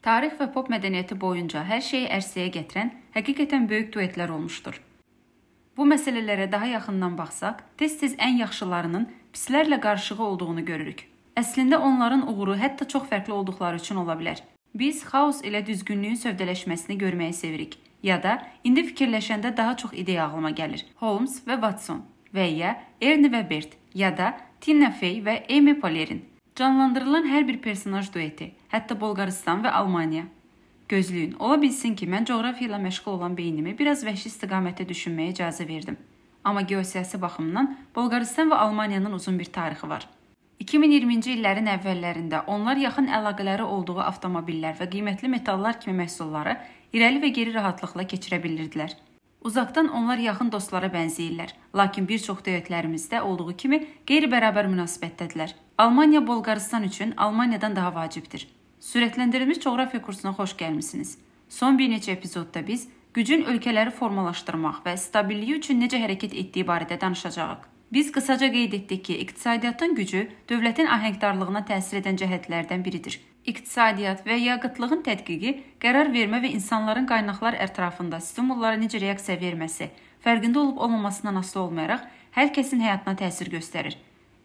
Tarix və pop mədəniyyəti boyunca hər şeyi ərsəyə gətirən həqiqətən böyük duetlər olmuşdur. Bu məsələlərə daha yaxından baxsaq, tez-tez ən yaxşılarının pislərlə qarışığı olduğunu görürük. Əslində onların uğuru hətta çox fərqli olduqları üçün ola bilər. Biz xaos ilə düzgünlüyün sövdələşməsini görməyi sevirik ya da indi fikirləşəndə daha çox ideya ağlıma gəlir. Holmes və Watson və ya Ernie və Bert ya da Tina Fey və Amy Polerin Canlandırılan hər bir personaj dueti, hətta Bolqarıstan və Almaniya. Gözləyin. Ola bilsin ki, mən coğrafiya ilə məşğul olan beynimi biraz vəhşi istiqamətdə düşünməyə icazə verdim. Amma geosiyasi baxımdan Bolqarıstan və Almaniyanın uzun bir tarixi var. 2020-ci illərin əvvəllərində onlar yaxın əlaqələri olduğu avtomobillər və qiymətli metallar kimi məhsulları irəli və geri rahatlıqla keçirə bilirdilər. Uzaqdan onlar yaxın dostlara bənzəyirlər, lakin bir çox döyətlərimizdə olduğu kimi qeyri-bərabər münasibətdədirlər. Almaniya Bolqarıstan üçün Almaniyadan daha vacibdir. Sürətləndirilmiş coğrafiya kursuna xoş gəlmisiniz. Son bir neçə epizodda biz gücün ölkələri formalaşdırmaq və stabilliyi üçün necə hərəkət etdiyi barədə danışacağıq. Biz qısaca qeyd etdik ki, iqtisadiyyatın gücü dövlətin ahəngdarlığına təsir edən cəhətlərdən biridir. İqtisadiyyat və ya qıtlığın tədqiqi qərar vermə və insanların qaynaqlar ətrafında stimullara necə reaksiya verməsi, fərqində olub-olmamasından asılı olmayaraq hər kəsin həyatına təsir göstərir.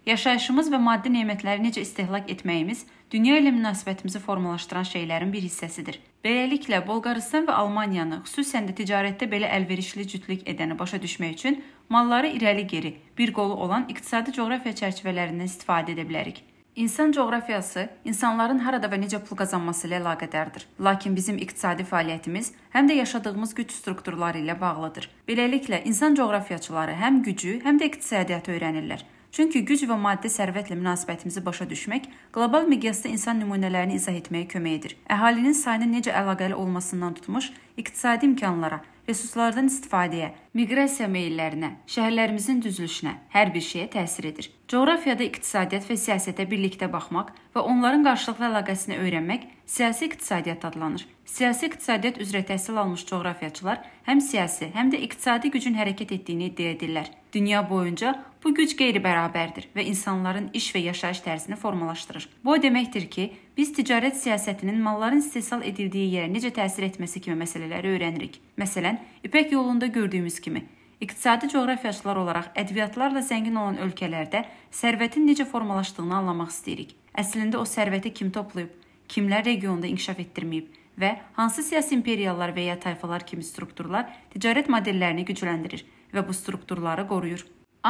Yaşayışımız və maddi nemətləri necə istehlak etməyimiz dünya ilə münasibətimizi formalaşdıran şeylərin bir hissəsidir. Beləliklə, Bolqarıstan və Almaniyanı, xüsusən də ticarətdə belə əlverişli cütlük edəni başa düşmək üçün malları irəli-geri, bir qolu olan iqtisadi coğrafiya çərçivələrindən istifadə edə bilərik. İnsan coğrafiyası insanların harada və necə pul qazanması ilə əlaqədardır. Lakin bizim iqtisadi fəaliyyətimiz həm də yaşadığımız güc strukturları ilə bağlıdır. Beləliklə, insan coğrafiyaçıları həm gücü, həm də iqtisadiyyatı öyrənirlər. Çünki güc və maddi sərvətlə münasibətimizi başa düşmək qlobal miqyasda insan nümunələrini izah etməyə kömək edir. Əhalinin sayının necə əlaqəli olmasından tutmuş iqtisadi imkanlara, resurslardan istifadəyə, miqrasiya meyllərinə, şəhərlərimizin düzülüşünə, hər bir şeyə təsir edir. Coğrafiyada iqtisadiyyat və siyasətə birlikdə baxmaq və onların qarşılıqlı əlaqəsini öyrənmək siyasi iqtisadiyyat adlanır. Siyasi iqtisadiyyat üzrə təhsil almış coğrafiyaçılar həm siyasi, həm də iqtisadi gücün hərəkət etdiyini iddia edirlər. Dünya boyunca bu güc qeyri-bərabərdir və insanların iş və yaşayış tərzini formalaşdırır. Bu o deməkdir ki, biz ticarət siyasətinin malların istehsal edildiyi yerə necə təsir etməsi kimi məsələləri öyrənirik. Məsələn, İpək yolunda gördüyümüz kimi iqtisadi coğrafiyaçılar olaraq ədviyyatlarla zəngin olan ölkələrdə sərvətin necə formalaşdığını anlamaq istəyirik. Əslində o sərvəti kim toplayıb, kimlər regionda inkişaf etdirməyib və hansı siyasi imperiyalar və ya tayfalar kimi strukturlar ticarət modellərini gücləndirir və bu strukturları qoruyur.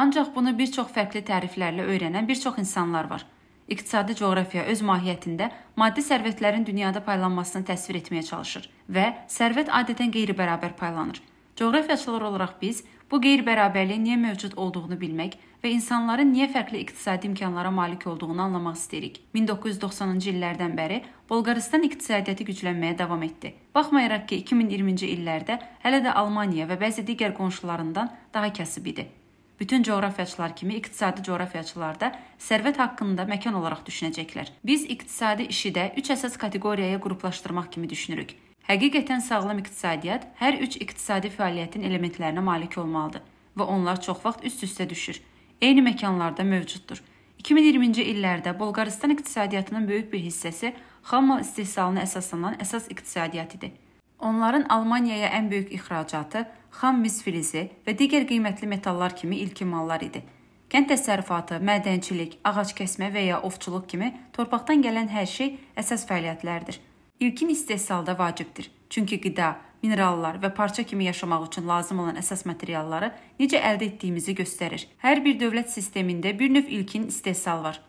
Ancaq bunu bir çox fərqli təriflərlə öyrənən bir çox insanlar var. İqtisadi coğrafiya öz mahiyyətində maddi sərvətlərin dünyada paylanmasını təsvir etməyə çalışır və sərvət adətən qeyri-bərabər paylanır Coğrafiyaçılar olaraq biz bu qeyri-bərabərliyin niyə mövcud olduğunu bilmək və insanların niyə fərqli iqtisadi imkanlara malik olduğunu anlamaq istəyirik. 1990-cı illərdən bəri Bolqaristan iqtisadiyyatı güclənməyə davam etdi. Baxmayaraq ki, 2020-ci illərdə hələ də Almaniya və bəzi digər qonşularından daha kasıb idi. Bütün coğrafiyaçılar kimi iqtisadi coğrafiyaçılar da sərvət haqqında məkan olaraq düşünəcəklər. Biz iqtisadi işi də 3 əsas kateqoriyaya qruplaşdırmaq kimi düşünürük. Həqiqətən sağlam iqtisadiyyat hər üç iqtisadi fəaliyyətin elementlərinə malik olmalıdır və onlar çox vaxt üst-üstə düşür. Eyni məkanlarda mövcuddur. 2020-ci illərdə Bolqaristan iqtisadiyyatının böyük bir hissəsi xam mal istehsalına əsaslanan əsas iqtisadiyyat idi. Onların Almaniyaya ən böyük ixracatı xam mis filizi və digər qiymətli metallar kimi ilki mallar idi. Kənd təsərrüfatı, mədəncilik, ağac kəsmə və ya ovçuluq kimi torpaqdan gələn hər şey əsas fəaliyyətlərdir. İlkin istehsalda vacibdir. Çünki qida, minerallar və parça kimi yaşamaq üçün lazım olan əsas materialları necə əldə etdiyimizi göstərir. Hər bir dövlət sistemində bir növ ilkin istehsal var.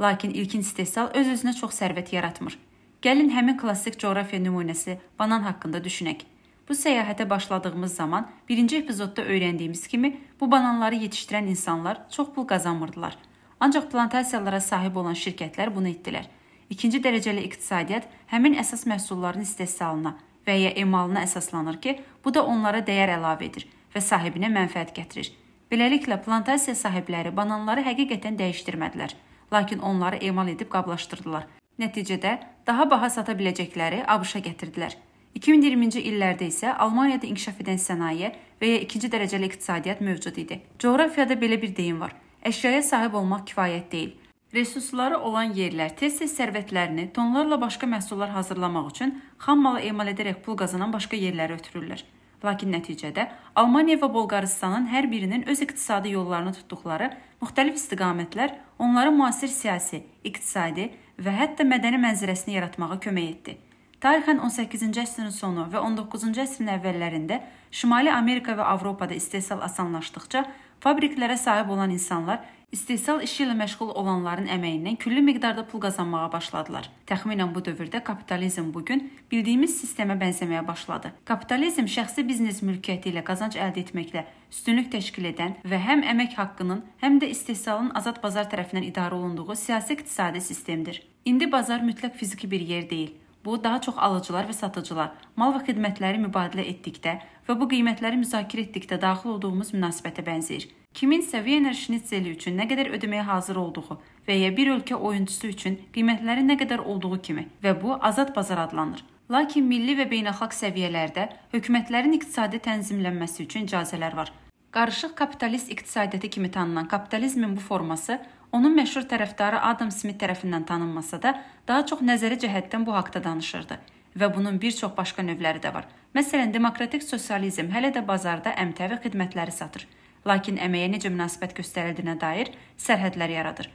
Lakin ilkin istehsal öz-özünə çox sərvət yaratmır. Gəlin həmin klassik coğrafiya nümunəsi banan haqqında düşünək. Bu səyahətə başladığımız zaman birinci epizodda öyrəndiyimiz kimi bu bananları yetişdirən insanlar çox pul qazanmırdılar. Ancaq plantasiyalara sahib olan şirkətlər bunu etdilər İkinci dərəcəli iqtisadiyyat həmin əsas məhsulların istehsalına və ya emalına əsaslanır ki, bu da onlara dəyər əlavə edir və sahibinə mənfəət gətirir. Beləliklə, plantasiya sahibləri bananları həqiqətən dəyişdirmədilər, lakin onları emal edib qablaşdırdılar. Nəticədə daha baha sata biləcəkləri ABŞ-a gətirdilər. 2020-ci illərdə isə Almaniyada inkişaf edən sənaye və ya ikinci dərəcəli iqtisadiyyat mövcud idi. Coğrafiyada belə bir deyim var: əşyaya sahib olmaq kifayət deyil resursları olan yerlər tez-tez sərvətlərini tonlarla başqa məhsullar hazırlamaq üçün xam mala emal edərək pul qazanan başqa yerlərə ötürürlər. Lakin nəticədə Almaniya və Bolqarıstanın hər birinin öz iqtisadi yollarını tutduqları müxtəlif istiqamətlər onların müasir siyasi, iqtisadi və hətta mədəni mənzərəsini yaratmağa kömək etdi. Tarixən 18-ci əsrin sonu və 19-cu əsrin əvvəllərində Şimali Amerika və Avropada istehsal asanlaşdıqca Fabriklərə sahib olan insanlar istehsal işi ilə məşğul olanların əməyindən külli miqdarda pul qazanmağa başladılar. Təxminən bu dövrdə kapitalizm bu gün bildiyimiz sistemə bənzəməyə başladı. Kapitalizm şəxsi biznes mülkiyyəti ilə qazanc əldə etməklə üstünlük təşkil edən və həm əmək haqqının, həm də istehsalın azad bazar tərəfindən idarə olunduğu siyasi iqtisadi sistemdir. İndi bazar mütləq fiziki bir yer deyil, Bu daha çox alıcılar və satıcılar mal və xidmətləri mübadilə etdikdə və bu qiymətləri müzakirə etdikdə daxil olduğumuz münasibətə bənzəyir. Kiminsə Wiener şnitzeli üçün nə qədər ödəməyə hazır olduğu və ya bir ölkə oyunçusu üçün qiymətlərin nə qədər olduğu kimi və bu azad bazar adlanır. Lakin milli və beynəlxalq səviyyələrdə hökumətlərin iqtisadi tənzimlənməsi üçün icazələr var. Qarışıq kapitalist iqtisadiyyatı kimi tanınan kapitalizmin bu forması onun məşhur tərəfdarı Adam Smith tərəfindən tanınmasa da, daha çox nəzəri cəhətdən bu haqda danışırdı və bunun bir çox başqa növləri də var. Məsələn, demokratik sosializm hələ də bazarda əmtəvi xidmətləri satır, lakin əməyə necə münasibət göstərildiyinə dair sərhədlər yaradır.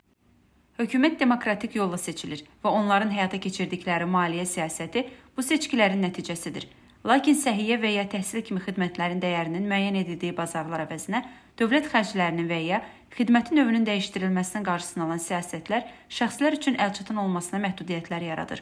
Hökumət demokratik yolla seçilir və onların həyata keçirdikləri maliyyə siyasəti bu seçkilərin nəticəsidir. Lakin səhiyyə və ya təhsil kimi xidmətlərin dəyərinin müəyyən edildiyi bazarlar əvəzinə dövlət xərclərinin və ya xidmətin növünün dəyişdirilməsinin qarşısını alan siyasətlər şəxslər üçün əlçatan olmasına məhdudiyyətlər yaradır.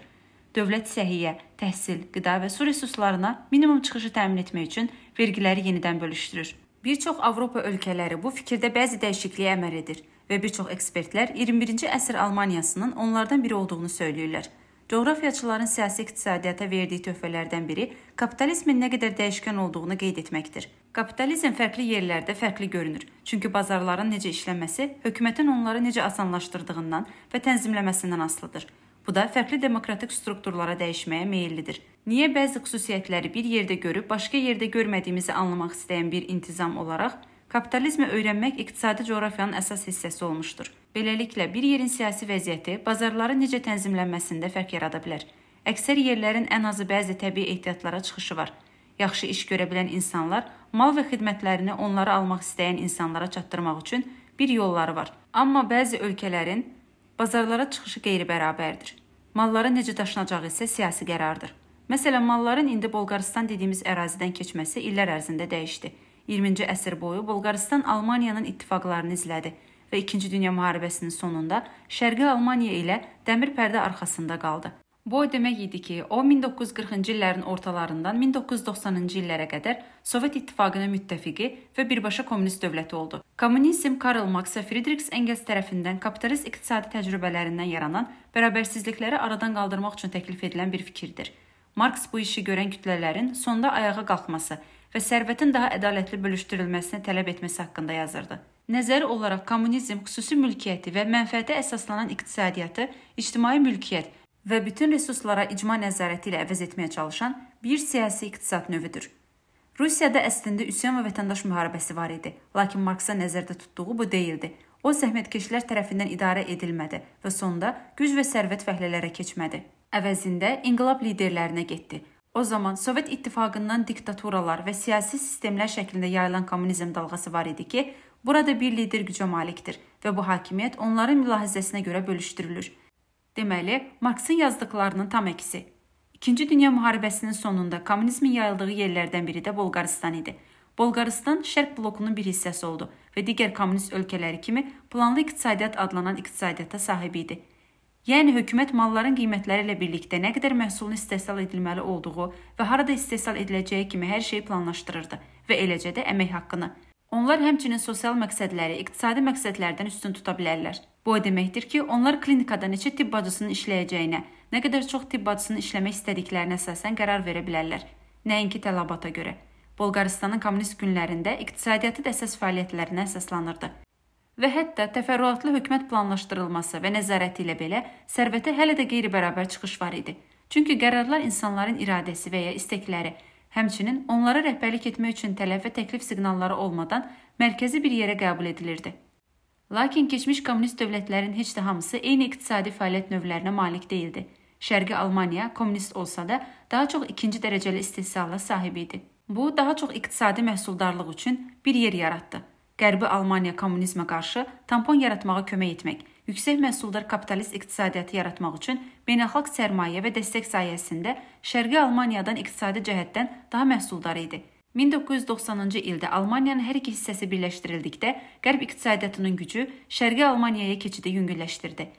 Dövlət səhiyyə, təhsil, qida və su resurslarına minimum çıxışı təmin etmək üçün vergiləri yenidən bölüşdürür. Bir çox Avropa ölkələri bu fikirdə bəzi dəyişikliyə əməl edir və bir çox ekspertlər 21-ci əsr Almaniyasının onlardan biri olduğunu söyləyirlər coğrafiyaçıların siyasi iqtisadiyyata verdiyi töhfələrdən biri kapitalizmin nə qədər dəyişkən olduğunu qeyd etməkdir. Kapitalizm fərqli yerlərdə fərqli görünür. Çünki bazarların necə işləməsi hökumətin onları necə asanlaşdırdığından və tənzimləməsindən asılıdır. Bu da fərqli demokratik strukturlara dəyişməyə meyllidir. Niyə bəzi xüsusiyyətləri bir yerdə görüb başqa yerdə görmədiyimizi anlamaq istəyən bir intizam olaraq kapitalizmi öyrənmək iqtisadi coğrafiyanın əsas hissəsi olmuşdur. Beləliklə, bir yerin siyasi vəziyyəti bazarların necə tənzimlənməsində fərq yarada bilər. Əksər yerlərin ən azı bəzi təbii ehtiyatlara çıxışı var. Yaxşı iş görə bilən insanlar mal və xidmətlərini onları almaq istəyən insanlara çatdırmaq üçün bir yolları var. Amma bəzi ölkələrin bazarlara çıxışı qeyri-bərabərdir. Malların necə daşınacağı isə siyasi qərardır. Məsələn, malların indi Bolqaristan dediyimiz ərazidən keçməsi illər ərzində dəyişdi. 20-ci əsr boyu Bolqaristan Almaniyanın ittifaqlarını izlədi və 2-ci Dünya müharibəsinin sonunda Şərqi Almaniya ilə dəmir pərdə arxasında qaldı. Bu o demək idi ki, o 1940-cı illərin ortalarından 1990-cı illərə qədər Sovet İttifaqının müttəfiqi və birbaşa kommunist dövləti oldu. Kommunizm Karl Marx və Friedrich Engels tərəfindən kapitalist iqtisadi təcrübələrindən yaranan bərabərsizlikləri aradan qaldırmaq üçün təklif edilən bir fikirdir. Marks bu işi görən kütlələrin sonda ayağa qalxması və sərvətin daha ədalətli bölüşdürülməsini tələb etməsi haqqında yazırdı. Nəzəri olaraq kommunizm xüsusi mülkiyyəti və mənfəətə əsaslanan iqtisadiyyatı ictimai mülkiyyət və bütün resurslara icma nəzarəti ilə əvəz etməyə çalışan bir siyasi iqtisad növüdür. Rusiyada əslində üsyan və vətəndaş müharibəsi var idi, lakin Marksa nəzərdə tutduğu bu deyildi. O zəhmətkeşlər tərəfindən idarə edilmədi və sonda güc və sərvət fəhlələrə keçmədi. Əvəzində inqilab liderlərinə getdi. O zaman Sovet İttifaqından diktaturalar və siyasi sistemlər şəklində yayılan kommunizm dalğası var idi ki, burada bir lider gücə malikdir və bu hakimiyyət onların mülahizəsinə görə bölüşdürülür. Deməli, Marksın yazdıqlarının tam əksi. İkinci Dünya müharibəsinin sonunda kommunizmin yayıldığı yerlərdən biri də Bolqarıstan idi. Bolqarıstan Şərq blokunun bir hissəsi oldu və digər kommunist ölkələri kimi planlı iqtisadiyyat adlanan iqtisadiyyata sahib idi. Yəni hökumət malların qiymətləri ilə birlikdə nə qədər məhsulun istehsal edilməli olduğu və harada istehsal ediləcəyi kimi hər şeyi planlaşdırırdı və eləcə də əmək haqqını. Onlar həmçinin sosial məqsədləri, iqtisadi məqsədlərdən üstün tuta bilərlər. Bu o deməkdir ki, onlar klinikada neçə tibb bacısının işləyəcəyinə, nə qədər çox tibb bacısının işləmək istədiklərinə əsasən qərar verə bilərlər, nəinki tələbata görə. Bolqaristanın kommunist günlərində iqtisadiyyatı da əsas fəaliyyətlərinə əsaslanırdı və hətta təfərrüatlı hökumət planlaşdırılması və nəzarəti ilə belə sərvətə hələ də qeyri-bərabər çıxış var idi. Çünki qərarlar insanların iradəsi və ya istəkləri, həmçinin onlara rəhbərlik etmək üçün tələb və təklif siqnalları olmadan mərkəzi bir yerə qəbul edilirdi. Lakin keçmiş kommunist dövlətlərin heç də hamısı eyni iqtisadi fəaliyyət növlərinə malik değildi. Şərqi Almaniya kommunist olsa da, daha çox ikinci dərəcəli istehsala sahib idi. Bu daha çox iqtisadi məhsuldarlıq üçün bir yer yaratdı. Qərbi Almaniya kommunizmə qarşı tampon yaratmağa kömək etmək, yüksək məhsuldar kapitalist iqtisadiyyatı yaratmaq üçün beynəlxalq sərmayə və dəstək sayəsində Şərqi Almaniyadan iqtisadi cəhətdən daha məhsuldar idi. 1990-cı ildə Almaniyanın hər iki hissəsi birləşdirildikdə Qərb iqtisadiyyatının gücü Şərqi Almaniyaya keçidi yüngülləşdirdi.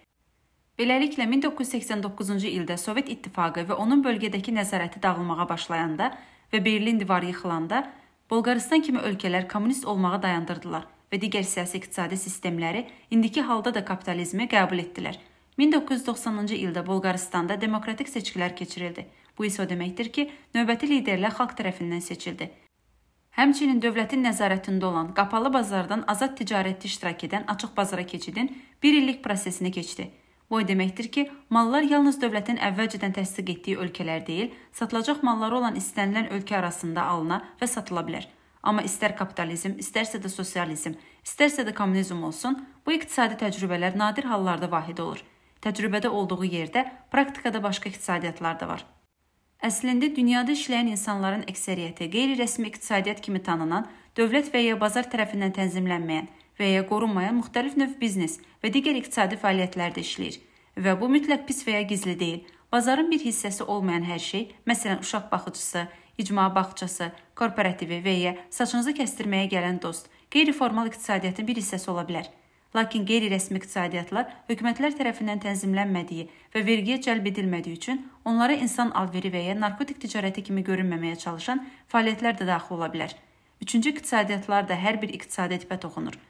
Beləliklə 1989-cu ildə Sovet İttifaqı və onun bölgədəki nəzarəti dağılmağa başlayanda və Berlin divarı yıxılanda Bolqarıstan kimi ölkələr kommunist olmağı dayandırdılar və digər siyasi-iqtisadi sistemləri indiki halda da kapitalizmi qəbul etdilər. 1990-cı ildə Bolqarıstanda demokratik seçkilər keçirildi. Bu isə o deməkdir ki, növbəti liderlər xalq tərəfindən seçildi. Həmçinin dövlətin nəzarətində olan qapalı bazardan azad ticarətdə iştirak edən açıq bazara keçidin 1 illik prosesini keçdi. Bu o deməkdir ki, mallar yalnız dövlətin əvvəlcədən təsdiq etdiyi ölkələr deyil, satılacaq malları olan istənilən ölkə arasında alına və satıla bilər. Amma istər kapitalizm, istərsə də sosializm, istərsə də kommunizm olsun, bu iqtisadi təcrübələr nadir hallarda vahid olur. Təcrübədə olduğu yerdə praktikada başqa iqtisadiyyatlar da var. Əslində dünyada işləyən insanların əksəriyyəti qeyri-rəsmi iqtisadiyyat kimi tanınan, dövlət və ya bazar tərəfindən tənzimlənməyən və ya qorunmayan müxtəlif növ biznes və digər iqtisadi fəaliyyətlərdə işləyir və bu mütləq pis və ya gizli deyil. Bazarın bir hissəsi olmayan hər şey, məsələn, uşaq baxıcısı, icma bağçası, korporativi və ya saçınızı kəsdirməyə gələn dost, qeyri-formal iqtisadiyyatın bir hissəsi ola bilər. Lakin qeyri-rəsmi iqtisadiyyatlar hökumətlər tərəfindən tənzimlənmədiyi və vergiyə cəlb edilmədiyi üçün onlara insan alveri və ya narkotik ticarəti kimi görünməməyə çalışan fəaliyyətlər də daxil ola bilər. Üçüncü iqtisadiyyatlar da hər bir iqtisadi tipə toxunur.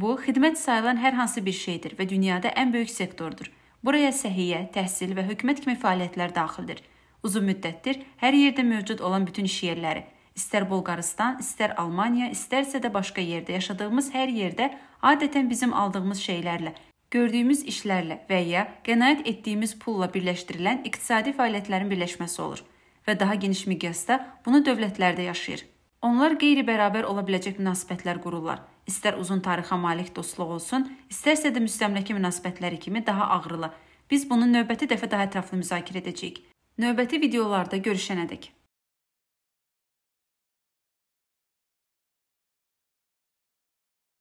Bu, xidmət sayılan hər hansı bir şeydir və dünyada ən böyük sektordur. Buraya səhiyyə, təhsil və hökumət kimi fəaliyyətlər daxildir. Uzun müddətdir hər yerdə mövcud olan bütün iş yerləri, istər Bolqarıstan, istər Almaniya, istərsə də başqa yerdə yaşadığımız hər yerdə adətən bizim aldığımız şeylərlə, gördüyümüz işlərlə və ya qənaət etdiyimiz pulla birləşdirilən iqtisadi fəaliyyətlərin birləşməsi olur və daha geniş miqyasda bunu dövlətlərdə yaşayır. Onlar qeyri-bərabər ola biləcək münasibətlər qururlar istər uzun tarixə malik dostluq olsun, istərsə də müstəmləkə münasibətləri kimi daha ağrılı. Biz bunu növbəti dəfə daha ətraflı müzakirə edəcəyik. Növbəti videolarda görüşənədək.